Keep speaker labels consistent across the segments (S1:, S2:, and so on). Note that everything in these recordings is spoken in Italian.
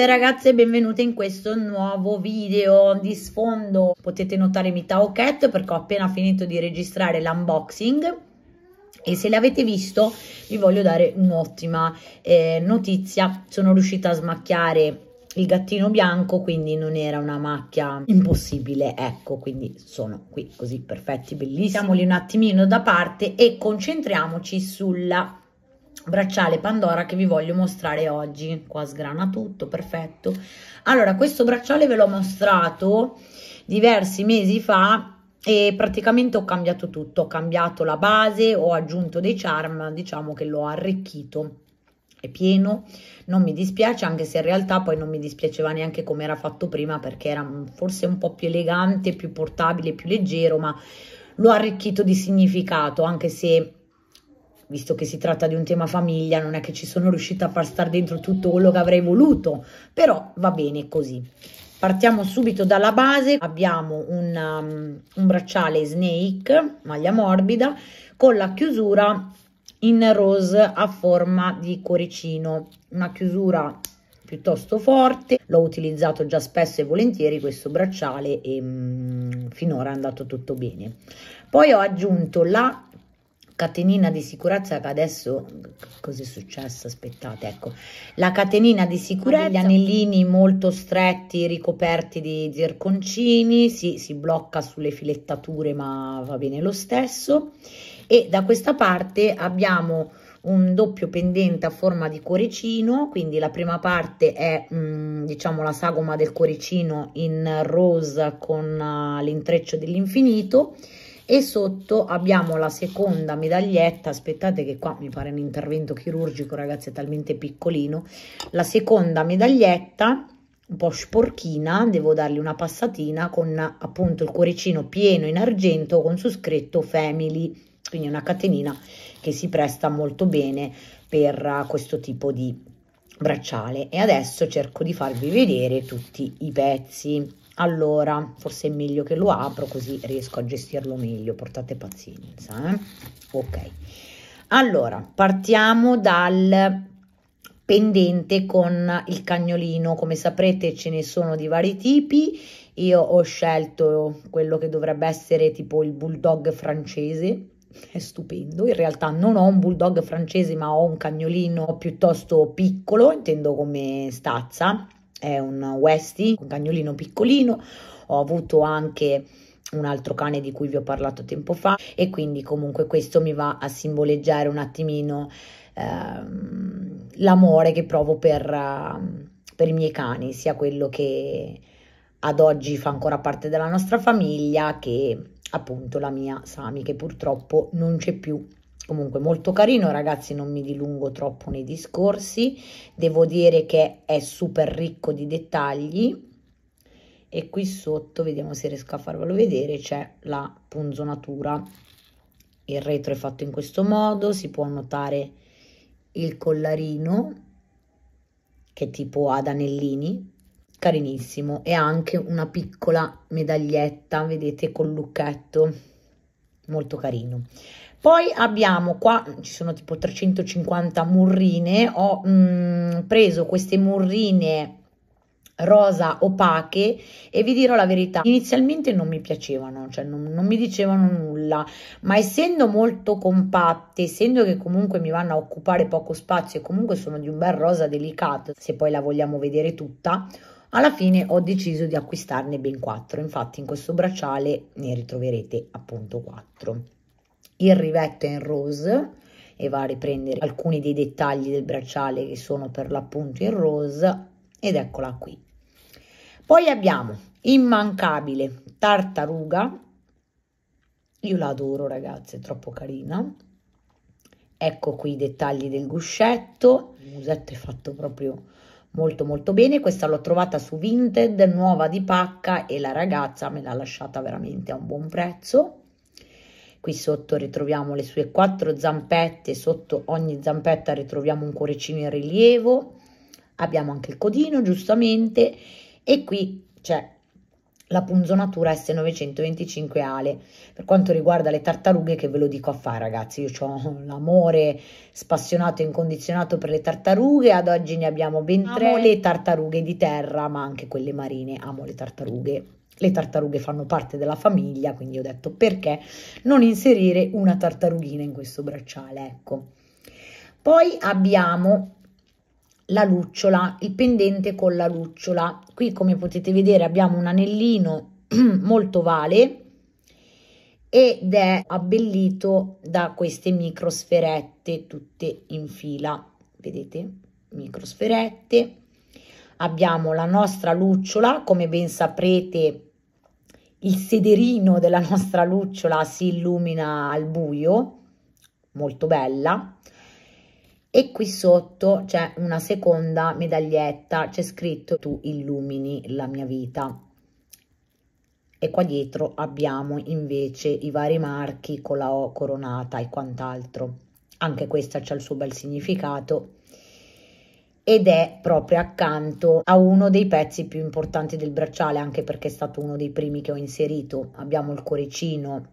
S1: tutte ragazze e benvenute in questo nuovo video di sfondo potete notare mi Tao Cat perché ho appena finito di registrare l'unboxing e se l'avete visto vi voglio dare un'ottima eh, notizia sono riuscita a smacchiare il gattino bianco quindi non era una macchia impossibile ecco quindi sono qui così perfetti bellissimi lì un attimino da parte e concentriamoci sulla bracciale Pandora che vi voglio mostrare oggi. Qua sgrana tutto, perfetto. Allora, questo bracciale ve l'ho mostrato diversi mesi fa e praticamente ho cambiato tutto, ho cambiato la base, ho aggiunto dei charm, diciamo che l'ho arricchito. È pieno, non mi dispiace, anche se in realtà poi non mi dispiaceva neanche come era fatto prima perché era forse un po' più elegante, più portabile, più leggero, ma l'ho arricchito di significato, anche se visto che si tratta di un tema famiglia, non è che ci sono riuscita a far star dentro tutto quello che avrei voluto, però va bene così. Partiamo subito dalla base, abbiamo un, um, un bracciale snake, maglia morbida, con la chiusura in rose a forma di cuoricino, una chiusura piuttosto forte, l'ho utilizzato già spesso e volentieri questo bracciale e mm, finora è andato tutto bene. Poi ho aggiunto la catenina di sicurezza che adesso cos'è successo aspettate ecco la catenina di sicurezza gli anellini molto stretti ricoperti di zirconcini si, si blocca sulle filettature ma va bene lo stesso e da questa parte abbiamo un doppio pendente a forma di cuoricino quindi la prima parte è mh, mm, diciamo la sagoma del cuoricino in rosa con uh, l'intreccio dell'infinito e sotto abbiamo la seconda medaglietta aspettate che qua mi pare un intervento chirurgico ragazzi è talmente piccolino la seconda medaglietta un po' sporchina devo dargli una passatina con appunto il cuoricino pieno in argento con su scritto family quindi una catenina che si presta molto bene per eh, questo tipo di bracciale e adesso cerco di farvi vedere tutti i pezzi allora forse è meglio che lo apro così riesco a gestirlo meglio portate pazienza eh? ok allora partiamo dal pendente con il cagnolino come saprete ce ne sono di vari tipi io ho scelto quello che dovrebbe essere tipo il bulldog francese è stupendo. In realtà non ho un bulldog francese, ma ho un cagnolino piuttosto piccolo, intendo come stazza, è un Westie, un cagnolino piccolino, ho avuto anche un altro cane di cui vi ho parlato tempo fa e quindi comunque questo mi va a simboleggiare un attimino ehm, l'amore che provo per, ehm, per i miei cani, sia quello che ad oggi fa ancora parte della nostra famiglia che appunto la mia Sami che purtroppo non c'è più comunque molto carino ragazzi non mi dilungo troppo nei discorsi devo dire che è super ricco di dettagli e qui sotto vediamo se riesco a farvelo vedere c'è la punzonatura il retro è fatto in questo modo si può notare il collarino che è tipo ad anellini carinissimo e anche una piccola medaglietta vedete col lucchetto molto carino poi abbiamo qua, ci sono tipo 350 murrine, ho mh, mm, preso queste murrine rosa opache e vi dirò la verità inizialmente non mi piacevano cioè non, non, mi dicevano nulla ma essendo molto compatte essendo che comunque mi vanno a occupare poco spazio e comunque sono di un bel rosa delicato se poi la vogliamo vedere tutta alla fine ho deciso di acquistarne ben 4 infatti in questo bracciale ne ritroverete appunto 4 il rivetto è in rose e va a riprendere alcuni dei dettagli del bracciale che sono per l'appunto in rose ed eccola qui. Poi abbiamo immancabile tartaruga, io la adoro ragazzi, è troppo carina. Ecco qui i dettagli del guscetto, il musetto è fatto proprio molto molto bene, questa l'ho trovata su Vinted, nuova di pacca e la ragazza me l'ha lasciata veramente a un buon prezzo. Qui sotto ritroviamo le sue quattro zampette, sotto ogni zampetta ritroviamo un cuoricino in rilievo, abbiamo anche il codino giustamente e qui c'è la punzonatura S925 Ale. Per quanto riguarda le tartarughe, che ve lo dico a fare, ragazzi, io ho l'amore spassionato e incondizionato per le tartarughe. Ad oggi ne abbiamo ben tre. Amo le tartarughe di terra, ma anche quelle marine. Amo le tartarughe le tartarughe fanno parte della famiglia, quindi ho detto perché non inserire una tartarughina in questo bracciale, ecco. Poi abbiamo la lucciola, il pendente con la lucciola. Qui come potete vedere abbiamo un anellino molto ovale ed è abbellito da queste microsferette tutte in fila, vedete? Microsferette. Abbiamo la nostra lucciola, come ben saprete il sederino della nostra lucciola si illumina al buio, molto bella, e qui sotto c'è una seconda medaglietta, c'è scritto tu illumini la mia vita. E qua dietro abbiamo invece i vari marchi con la O coronata e quant'altro. Anche questa c'è il suo bel significato ed è proprio accanto a uno dei pezzi più importanti del bracciale, anche perché è stato uno dei primi che ho inserito. Abbiamo il cuoricino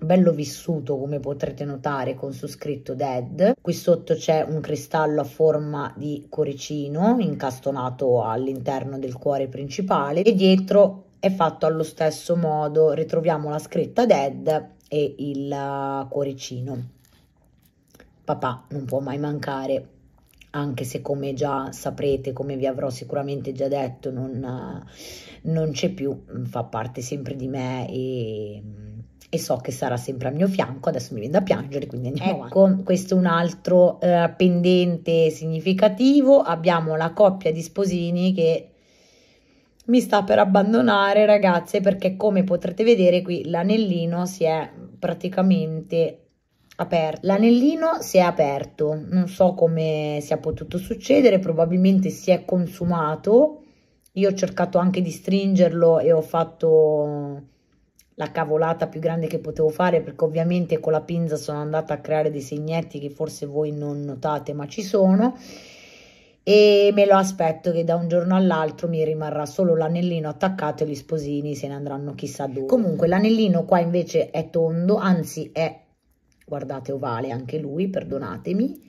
S1: bello vissuto come potrete notare con su scritto dead qui sotto c'è un cristallo a forma di cuoricino incastonato all'interno del cuore principale e dietro è fatto allo stesso modo ritroviamo la scritta dead e il uh, cuoricino papà non può mai mancare anche se come già saprete, come vi avrò sicuramente già detto, non, non c'è più, fa parte sempre di me e, e, so che sarà sempre al mio fianco, adesso mi viene da piangere, quindi andiamo ecco, avanti. questo è un altro eh, pendente significativo, abbiamo la coppia di sposini che mi sta per abbandonare ragazze perché come potrete vedere qui l'anellino si è praticamente aperto. L'anellino si è aperto, non so come sia potuto succedere, probabilmente si è consumato. Io ho cercato anche di stringerlo e ho fatto la cavolata più grande che potevo fare perché ovviamente con la pinza sono andata a creare dei segnetti che forse voi non notate ma ci sono e me lo aspetto che da un giorno all'altro mi rimarrà solo l'anellino attaccato e gli sposini se ne andranno chissà dove. Comunque l'anellino qua invece è tondo, anzi è guardate ovale anche lui, perdonatemi,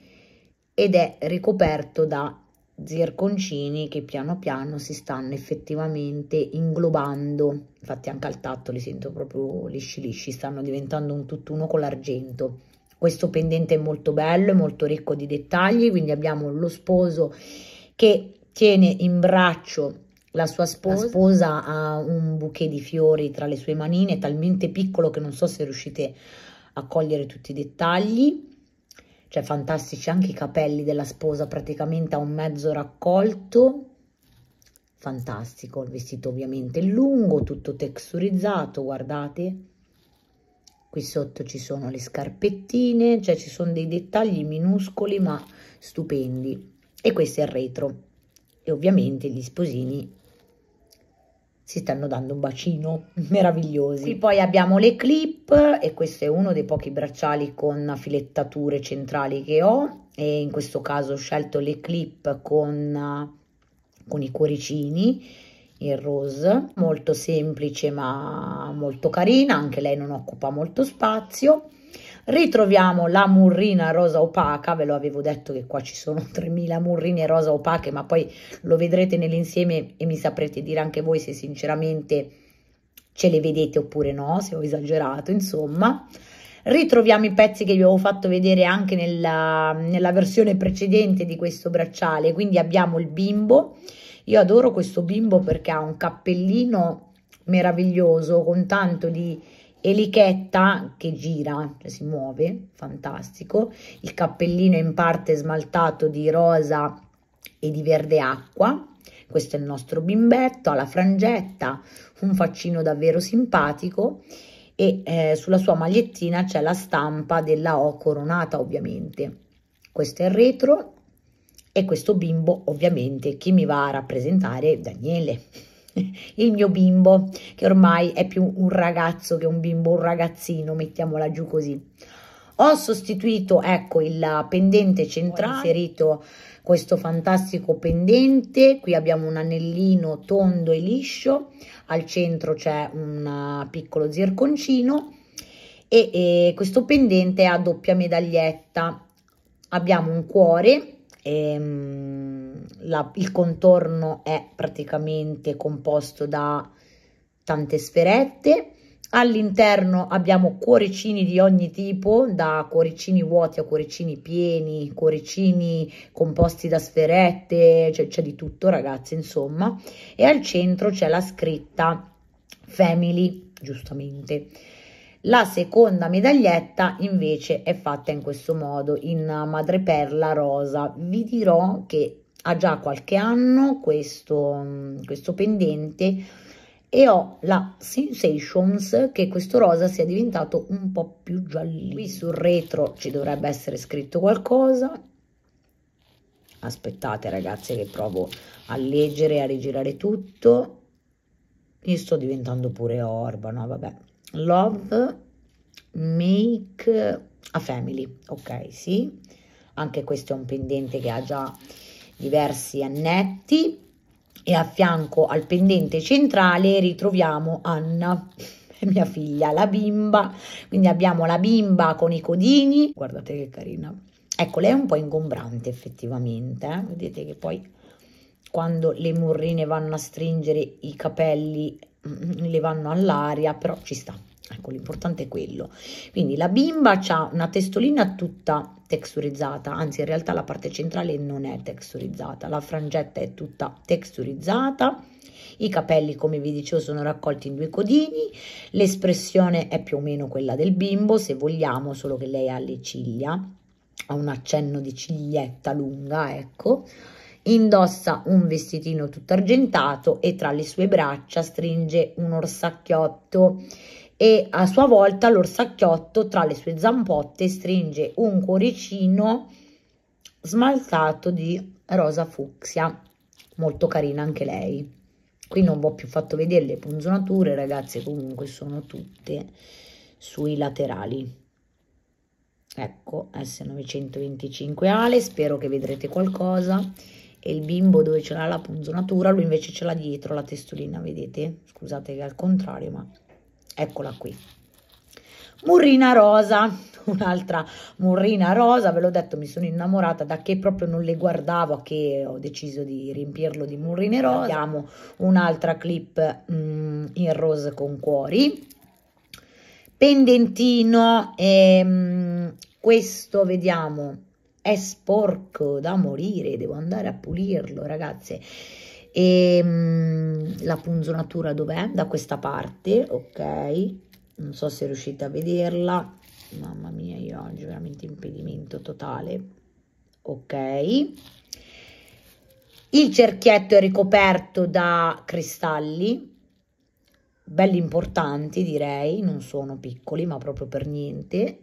S1: ed è ricoperto da zirconcini che piano piano si stanno effettivamente inglobando, infatti anche al tatto li sento proprio lisci lisci, stanno diventando un tutt'uno con l'argento. Questo pendente è molto bello, è molto ricco di dettagli, quindi abbiamo lo sposo che tiene in braccio la sua sposa. La sposa ha un bouquet di fiori tra le sue manine, talmente piccolo che non so se riuscite a a cogliere tutti i dettagli, cioè fantastici anche i capelli della sposa praticamente a un mezzo raccolto, fantastico, il vestito ovviamente lungo, tutto texturizzato, guardate, qui sotto ci sono le scarpettine, cioè ci sono dei dettagli minuscoli ma stupendi e questo è il retro e ovviamente gli sposini si stanno dando un bacino meravigliosi. Qui poi abbiamo le clip e questo è uno dei pochi bracciali con filettature centrali che ho e in questo caso ho scelto le clip con, eh, con i cuoricini in rose, molto semplice ma molto carina, anche lei non occupa molto spazio. Ritroviamo la murrina rosa opaca, ve lo avevo detto che qua ci sono 3000 murrine rosa opache, ma poi lo vedrete nell'insieme e mi saprete dire anche voi se sinceramente ce le vedete oppure no, se ho esagerato, insomma. Ritroviamo i pezzi che vi avevo fatto vedere anche nella, nella versione precedente di questo bracciale, quindi abbiamo il bimbo, io adoro questo bimbo perché ha un cappellino meraviglioso con tanto di elichetta che gira, cioè si muove, fantastico. Il cappellino in parte smaltato di rosa e di verde acqua. Questo è il nostro bimbetto, ha la frangetta, un faccino davvero simpatico e eh, sulla sua magliettina c'è la stampa della O coronata ovviamente. Questo è il retro, e questo bimbo, ovviamente, chi mi va a rappresentare? Daniele. Il mio bimbo, che ormai è più un ragazzo che un bimbo, un ragazzino, mettiamola giù così. Ho sostituito, ecco, il pendente centrale, ho inserito questo fantastico pendente, qui abbiamo un anellino tondo e liscio, al centro c'è un uh, piccolo zirconcino e, e questo pendente ha doppia medaglietta. Abbiamo un cuore ehm, la, il contorno è praticamente composto da tante sferette all'interno abbiamo cuoricini di ogni tipo da cuoricini vuoti a cuoricini pieni cuoricini composti da sferette cioè c'è di tutto ragazzi insomma e al centro c'è la scritta family giustamente la seconda medaglietta invece è fatta in questo modo, in madreperla rosa. Vi dirò che ha già qualche anno questo, mm, questo pendente e ho la sensations che questo rosa sia diventato un po' più giallino. Qui sul retro ci dovrebbe essere scritto qualcosa. Aspettate ragazze che provo a leggere, e a rigirare tutto. Io sto diventando pure orba, no vabbè. Love Make a Family, ok, sì, anche questo è un pendente che ha già diversi annetti e a fianco al pendente centrale ritroviamo Anna mia figlia, la bimba. Quindi abbiamo la bimba con i codini. Guardate che carina. Ecco, lei è un po' ingombrante effettivamente, eh? vedete che poi quando le murrine vanno a stringere i capelli mm, le vanno all'aria, però ci sta. Ecco, l'importante è quello. Quindi la bimba ha una testolina tutta texturizzata, anzi in realtà la parte centrale non è texturizzata, la frangetta è tutta texturizzata. I capelli, come vi dicevo, sono raccolti in due codini, l'espressione è più o meno quella del bimbo, se vogliamo, solo che lei ha le ciglia, ha un accenno di ciglietta lunga, ecco. Indossa un vestitino tutto argentato e tra le sue braccia stringe un orsacchiotto e a sua volta l'orsacchiotto tra le sue zampotte stringe un cuoricino smaltato di rosa fucsia. Molto carina anche lei. Qui non vi ho più fatto vedere le punzonature, ragazze, comunque sono tutte sui laterali. Ecco, S925 Ale, spero che vedrete qualcosa e il bimbo dove ce l'ha la punzonatura, lui invece ce l'ha dietro la testolina, vedete? Scusate che è al contrario, ma eccola qui. Murrina rosa, un'altra murrina rosa, ve l'ho detto mi sono innamorata da che proprio non le guardavo a che ho deciso di riempirlo di murrine rosa. Abbiamo un'altra clip mm, in rose con cuori, pendentino, ehm, questo vediamo è sporco da morire, devo andare a pulirlo, ragazze. E ehm, mh, la punzonatura dov'è? Da questa parte, ok? Non so se riuscite a vederla. Mamma mia, io oggi veramente impedimento totale. Ok. Il cerchietto è ricoperto da cristalli, belli importanti direi, non sono piccoli ma proprio per niente,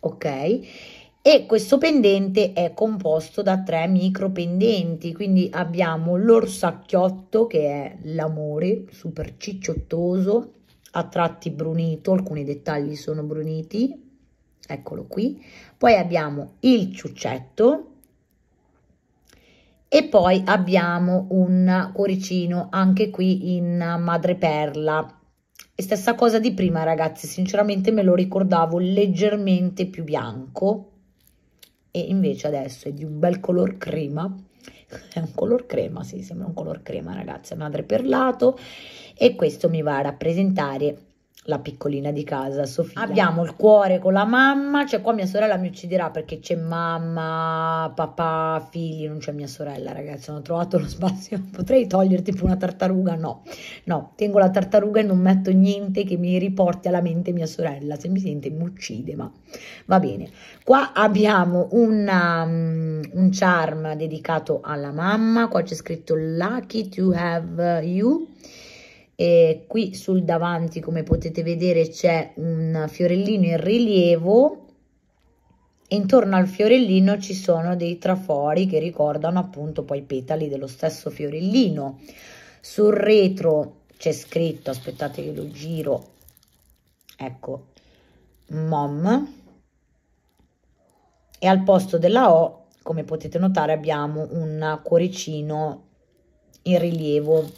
S1: ok? e questo pendente è composto da tre micro pendenti, quindi abbiamo l'orsacchiotto che è l'amore, super cicciottoso, a tratti brunito, alcuni dettagli sono bruniti, eccolo qui, poi abbiamo il ciuccetto e poi abbiamo un cuoricino anche qui in madreperla e stessa cosa di prima ragazzi, sinceramente me lo ricordavo leggermente più bianco, e invece adesso è di un bel color crema è un color crema, sì, sembra un color crema ragazzi, madre perlato e questo mi va a rappresentare la piccolina di casa, Sofia. Abbiamo il cuore con la mamma, cioè qua mia sorella mi ucciderà perché c'è mamma, papà, figli, non c'è mia sorella, ragazzi, non ho trovato lo spazio. Potrei toglierti tipo una tartaruga? No, no, tengo la tartaruga e non metto niente che mi riporti alla mente mia sorella, se mi sente mi uccide, ma va bene. Qua abbiamo una, um, un charm dedicato alla mamma, qua c'è scritto lucky to have you e qui sul davanti come potete vedere c'è un fiorellino in rilievo e intorno al fiorellino ci sono dei trafori che ricordano appunto poi i petali dello stesso fiorellino sul retro c'è scritto aspettate che lo giro ecco mom e al posto della o come potete notare abbiamo un cuoricino in rilievo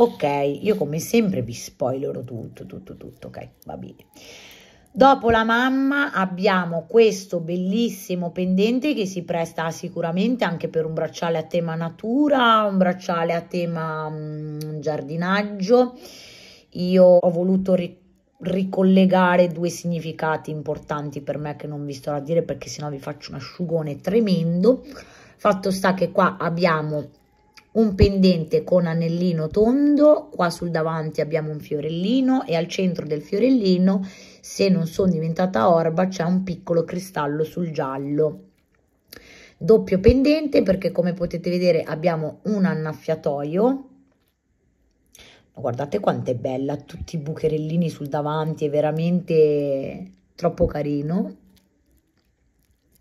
S1: Ok, io come sempre vi spoilero tutto, tutto, tutto, ok, va bene. Dopo la mamma abbiamo questo bellissimo pendente che si presta sicuramente anche per un bracciale a tema natura, un bracciale a tema mh, mm, giardinaggio. Io ho voluto ri ricollegare due significati importanti per me che non vi sto a dire perché sennò vi faccio un asciugone tremendo. Fatto sta che qua abbiamo un pendente con anellino tondo, qua sul davanti abbiamo un fiorellino e al centro del fiorellino, se non sono diventata orba, c'è un piccolo cristallo sul giallo. Doppio pendente perché come potete vedere abbiamo un annaffiatoio guardate quanto è bella, tutti i bucherellini sul davanti, è veramente troppo carino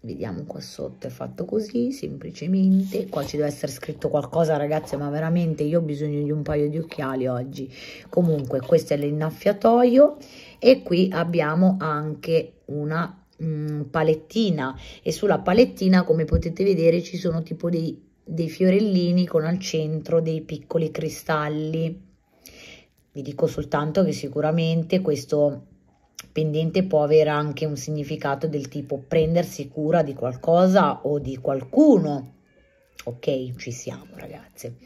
S1: vediamo qua sotto è fatto così semplicemente qua ci deve essere scritto qualcosa ragazze ma veramente io ho bisogno di un paio di occhiali oggi comunque questo è l'innaffiatoio e qui abbiamo anche una mh, mm, palettina e sulla palettina come potete vedere ci sono tipo dei, dei fiorellini con al centro dei piccoli cristalli vi dico soltanto che sicuramente questo pendente può avere anche un significato del tipo prendersi cura di qualcosa o di qualcuno. Ok, ci siamo ragazze.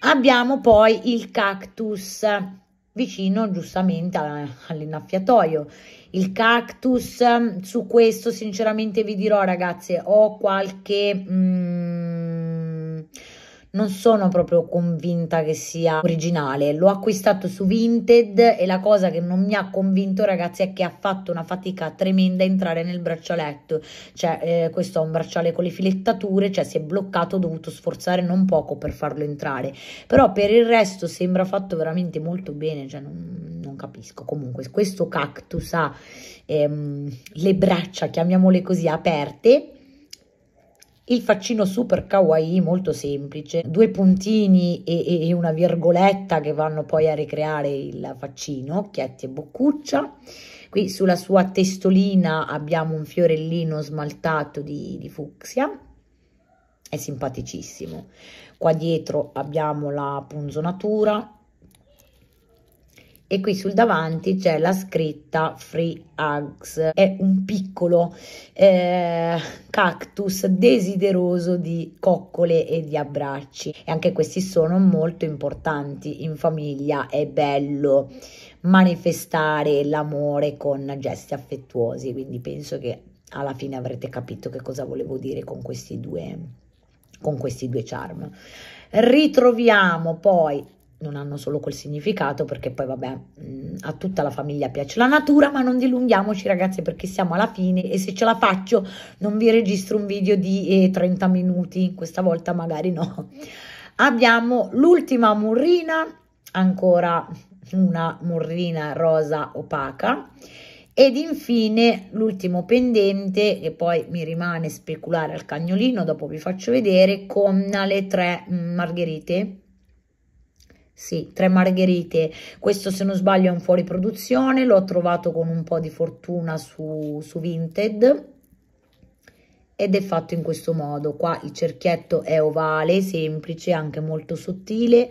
S1: Abbiamo poi il cactus vicino giustamente all'innaffiatoio. Il cactus, su questo sinceramente vi dirò ragazze, ho qualche... Mm, non sono proprio convinta che sia originale. L'ho acquistato su Vinted e la cosa che non mi ha convinto, ragazzi, è che ha fatto una fatica tremenda a entrare nel braccialetto. Cioè, eh, questo è un bracciale con le filettature, cioè si è bloccato, ho dovuto sforzare non poco per farlo entrare. Però per il resto sembra fatto veramente molto bene, cioè non, non capisco. Comunque, questo cactus ha ehm, le braccia, chiamiamole così, aperte il faccino super kawaii, molto semplice, due puntini e, e una virgoletta che vanno poi a ricreare il faccino, occhietti e boccuccia. Qui sulla sua testolina abbiamo un fiorellino smaltato di, di fucsia, è simpaticissimo. Qua dietro abbiamo la punzonatura, e qui sul davanti c'è la scritta Free Hugs. È un piccolo eh, cactus desideroso di coccole e di abbracci e anche questi sono molto importanti in famiglia, è bello manifestare l'amore con gesti affettuosi, quindi penso che alla fine avrete capito che cosa volevo dire con questi due con questi due charm. Ritroviamo poi non hanno solo quel significato, perché poi vabbè, a tutta la famiglia piace la natura, ma non dilunghiamoci ragazzi perché siamo alla fine e se ce la faccio non vi registro un video di eh, 30 minuti, questa volta magari no. Abbiamo l'ultima murrina, ancora una murrina rosa opaca ed infine l'ultimo pendente che poi mi rimane speculare al cagnolino, dopo vi faccio vedere, con le tre margherite sì, tre margherite. Questo se non sbaglio è un fuori produzione, l'ho trovato con un po' di fortuna su, su Vinted ed è fatto in questo modo. Qua il cerchietto è ovale, semplice, anche molto sottile.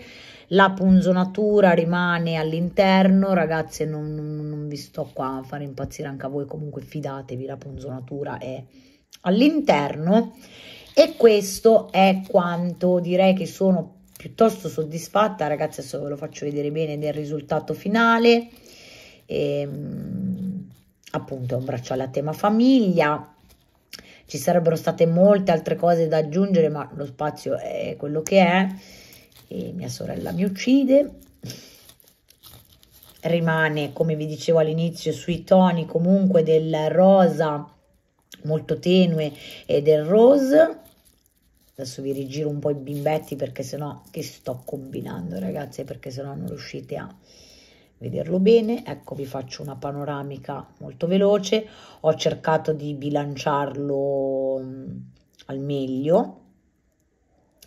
S1: La punzonatura rimane all'interno, ragazze non, non vi sto qua a far impazzire anche a voi, comunque fidatevi, la punzonatura è all'interno. E questo è quanto direi che sono piuttosto soddisfatta ragazzi adesso ve lo faccio vedere bene del risultato finale e, ehm, appunto è un bracciale a tema famiglia ci sarebbero state molte altre cose da aggiungere ma lo spazio è quello che è e mia sorella mi uccide rimane come vi dicevo all'inizio sui toni comunque del rosa molto tenue e del rose Adesso vi rigiro un po' i bimbetti perché sennò che sto combinando ragazzi perché sennò non riuscite a vederlo bene. Ecco vi faccio una panoramica molto veloce. Ho cercato di bilanciarlo mm, al meglio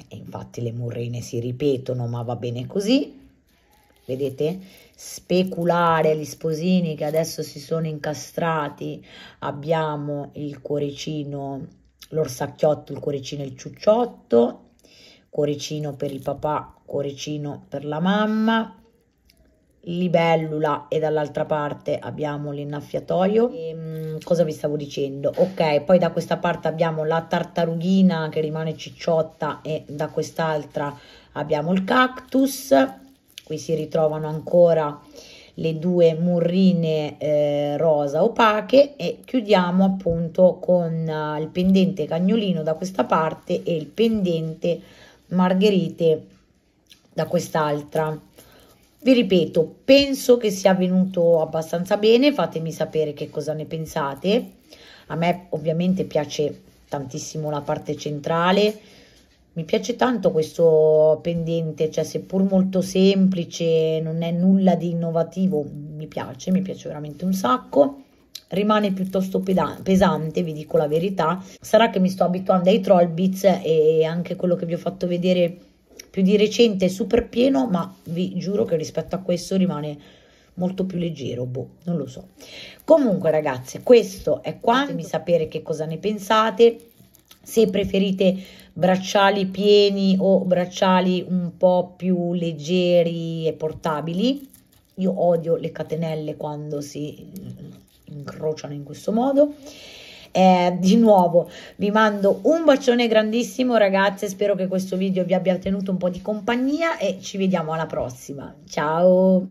S1: e infatti le murrine si ripetono ma va bene così. Vedete? Speculare gli sposini che adesso si sono incastrati. Abbiamo il cuoricino l'orsacchiotto, il cuoricino e il ciucciotto, cuoricino per il papà, cuoricino per la mamma, libellula e dall'altra parte abbiamo l'innaffiatoio. E, ehm, cosa vi stavo dicendo? Ok, poi da questa parte abbiamo la tartarughina che rimane cicciotta e da quest'altra abbiamo il cactus. Qui si ritrovano ancora le due murrine eh, rosa opache e chiudiamo appunto con eh, il pendente cagnolino da questa parte e il pendente margherite da quest'altra vi ripeto penso che sia venuto abbastanza bene fatemi sapere che cosa ne pensate a me ovviamente piace tantissimo la parte centrale mi piace tanto questo pendente, cioè seppur molto semplice, non è nulla di innovativo, mi piace, mi piace veramente un sacco. Rimane piuttosto peda- pesante, vi dico la verità. Sarà che mi sto abituando ai troll bits e anche quello che vi ho fatto vedere più di recente è super pieno, ma vi giuro che rispetto a questo rimane molto più leggero, boh, non lo so. Comunque ragazze, questo è qua, fatemi sapere che cosa ne pensate se preferite bracciali pieni o bracciali un po' più leggeri e portabili. Io odio le catenelle quando si incrociano in questo modo. Eh, di nuovo vi mando un bacione grandissimo ragazze, spero che questo video vi abbia tenuto un po' di compagnia e ci vediamo alla prossima. Ciao!